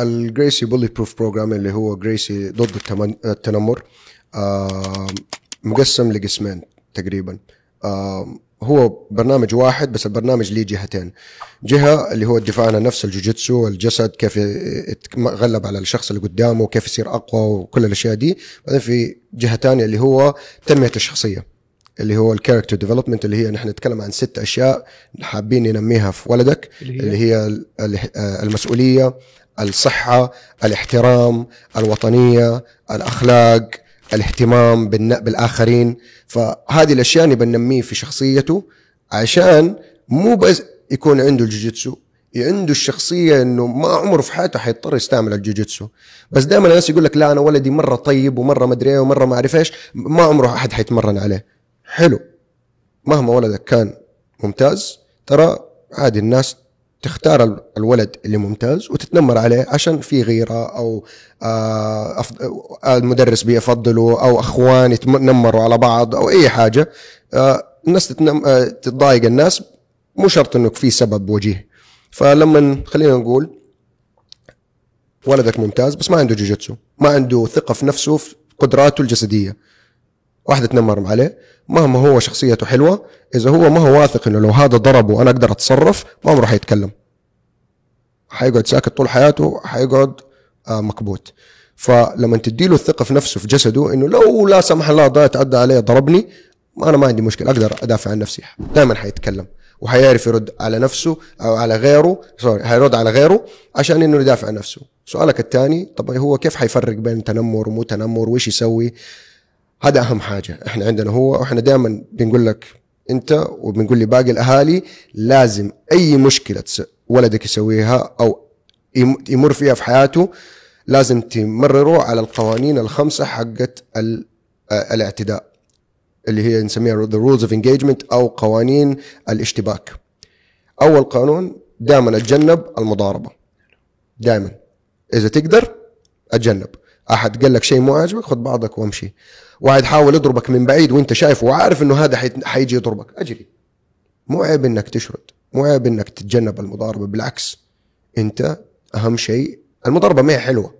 الجريسي بولي بروف بروجرام اللي هو جريسي ضد التنمر مقسم لقسمين تقريبا هو برنامج واحد بس البرنامج ليه جهتين جهه اللي هو الدفاع عن النفس الجوجيتسو الجسد كيف يتغلب على الشخص اللي قدامه وكيف يصير اقوى وكل الاشياء دي بعدين في جهه ثانيه اللي هو تنميه الشخصيه اللي هو الكاركتر ديفلوبمنت اللي هي نحن نتكلم عن ست اشياء حابين ننميها في ولدك اللي هي, اللي هي آه، المسؤوليه الصحه الاحترام الوطنيه الاخلاق الاهتمام بالاخرين فهذه الاشياء نبي ننميه في شخصيته عشان مو بس يكون عنده الجوجيتسو عنده الشخصيه انه ما عمره في حياته حيضطر يستعمل الجوجيتسو بس دائما الناس يقول لك لا انا ولدي مره طيب ومره مدري ايه ومره ما اعرف ايش ما عمره احد حيتمرن عليه حلو مهما ولدك كان ممتاز ترى عادي الناس تختار الولد اللي ممتاز وتتنمر عليه عشان في غيره او آه، المدرس بيفضله او اخوان يتنمروا على بعض او اي حاجه آه، الناس تتضايق آه، الناس مو شرط انه في سبب وجيه فلما خلينا نقول ولدك ممتاز بس ما عنده جوجيتسو ما عنده ثقه في نفسه في قدراته الجسديه واحد تنمرم عليه مهما هو شخصيته حلوه اذا هو ما هو واثق انه لو هذا ضربه انا اقدر اتصرف ما عمره حيتكلم حيقعد ساكت طول حياته حيقعد آه، مكبوت فلما تديله الثقه في نفسه في جسده انه لو لا سمح الله ده تعدى علي ضربني انا ما عندي مشكله اقدر ادافع عن نفسي دائما حيتكلم وحيعرف يرد على نفسه او على غيره سوري حيرد على غيره عشان انه يدافع عن نفسه سؤالك الثاني طب هو كيف حيفرق بين تنمر ومو تنمر وايش يسوي هذا اهم حاجه احنا عندنا هو واحنا دائما بنقول لك انت وبنقول لباقي الاهالي لازم اي مشكله ولدك يسويها او يمر فيها في حياته لازم تمرره على القوانين الخمسه حقت آه، الاعتداء اللي هي نسميها ذا رولز اوف انجيجمنت او قوانين الاشتباك. اول قانون دائما اتجنب المضاربه. دائما اذا تقدر اتجنب احد قال لك شيء مو عاجبك خذ بعضك وامشي واحد حاول يضربك من بعيد وانت شايفه وعارف انه هذا حيجي يضربك اجري مو عيب انك تشرد مو عيب انك تتجنب المضاربه بالعكس انت اهم شيء المضاربه ما هي حلوه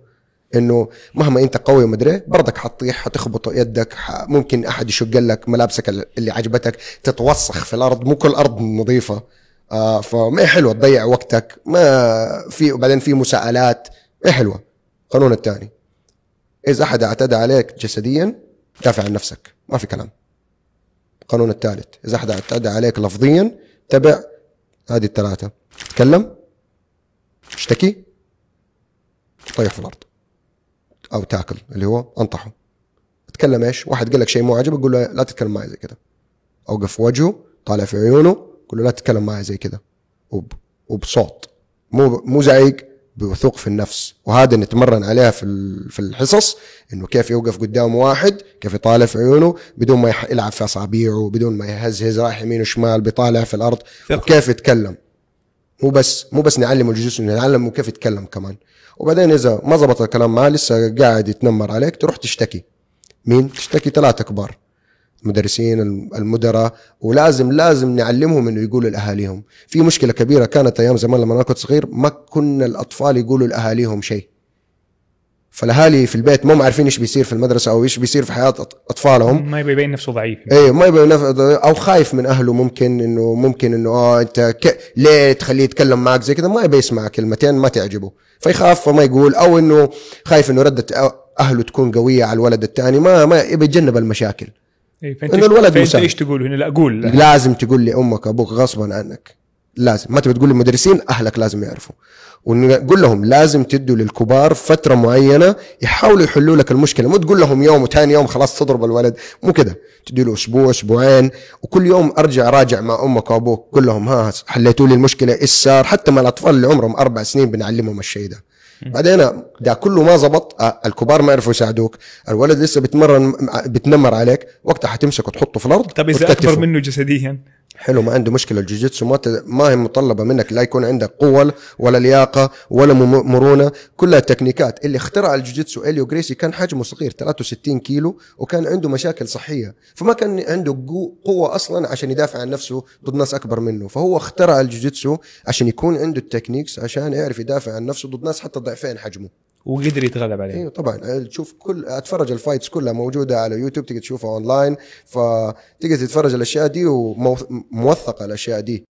انه مهما انت قوي ومدري برضك حتطيح حتخبط يدك ممكن احد يشق لك ملابسك اللي عجبتك تتوسخ في الارض مو كل ارض نظيفه آه فما هي حلوه تضيع وقتك ما في وبعدين في مساءلات ما هي حلوه القانون الثاني إذا أحد اعتدى عليك جسديا دافع عن نفسك ما في كلام القانون الثالث إذا أحد اعتدى عليك لفظيا تبع هذه الثلاثة تكلم اشتكي طيح في الأرض أو تاكل اللي هو أنطحه تكلم ايش؟ واحد قال لك شيء مو عاجبك قول له لا تتكلم معي زي كذا أوقف وجهه طالع في عيونه قول له لا تتكلم معي زي كذا وب وبصوت مو مو زعيق بوثوق في النفس وهذا نتمرن عليها في في الحصص انه كيف يوقف قدام واحد كيف يطالع في عيونه بدون ما يلعب في اصابعه بدون ما يهزهز رايح يمين وشمال بيطالع في الارض وكيف يتكلم مو بس مو بس نعلمه الجسم نعلمه كيف يتكلم كمان وبعدين اذا ما زبط الكلام معاه لسه قاعد يتنمر عليك تروح تشتكي مين تشتكي ثلاثة كبار المدرسين المدراء ولازم لازم نعلمهم انه يقولوا لاهاليهم في مشكله كبيره كانت ايام زمان لما انا كنت صغير ما كنا الاطفال يقولوا لاهاليهم شيء فالاهالي في البيت مو عارفين ايش بيصير في المدرسه او ايش بيصير في حياه اطفالهم ما يبي يبين نفسه ضعيف اي ما يبي نف... او خايف من اهله ممكن انه ممكن انه اه انت ك... ليه تخليه يتكلم معك زي كذا ما يبي يسمع كلمتين ما تعجبه فيخاف فما يقول او انه خايف انه رده اهله تكون قويه على الولد الثاني ما ما يبي يتجنب المشاكل إيه، انه الولد مساهم ايش تقول هنا لا قول لازم تقول لامك ابوك غصبا عنك لازم ما تبي تقول للمدرسين اهلك لازم يعرفوا ونقول لهم لازم تدوا للكبار فتره معينه يحاولوا يحلوا لك المشكله مو تقول لهم يوم وثاني يوم خلاص تضرب الولد مو كذا تدي له اسبوع اسبوعين وكل يوم ارجع راجع مع امك وابوك قول لهم ها حليتوا لي المشكله ايش صار حتى مع الاطفال اللي عمرهم اربع سنين بنعلمهم الشيء ده بعدين دا كله ما زبط آه، الكبار ما عرفوا يساعدوك الولد لسه بتمرن بتنمر عليك وقتها حتمسكه تحطه في الارض طب اذا اكبر منه جسديا حلو ما عنده مشكله الجوجيتسو ما ت... ما هي مطلبه منك لا يكون عندك قوه ولا لياقه ولا مرونه كلها تكنيكات اللي اخترع الجوجيتسو اليو جريسي كان حجمه صغير 63 كيلو وكان عنده مشاكل صحيه فما كان عنده قوه اصلا عشان يدافع عن نفسه ضد ناس اكبر منه فهو اخترع الجوجيتسو عشان يكون عنده التكنيكس عشان يعرف يدافع عن نفسه ضد ناس حتى ضعفين حجمه وقدر يتغلب عليه ايوه طبعا تشوف كل اتفرج الفايتس كلها موجوده على يوتيوب تقدر تشوفها اونلاين فتقدر تتفرج الاشياء دي وموثقه الاشياء دي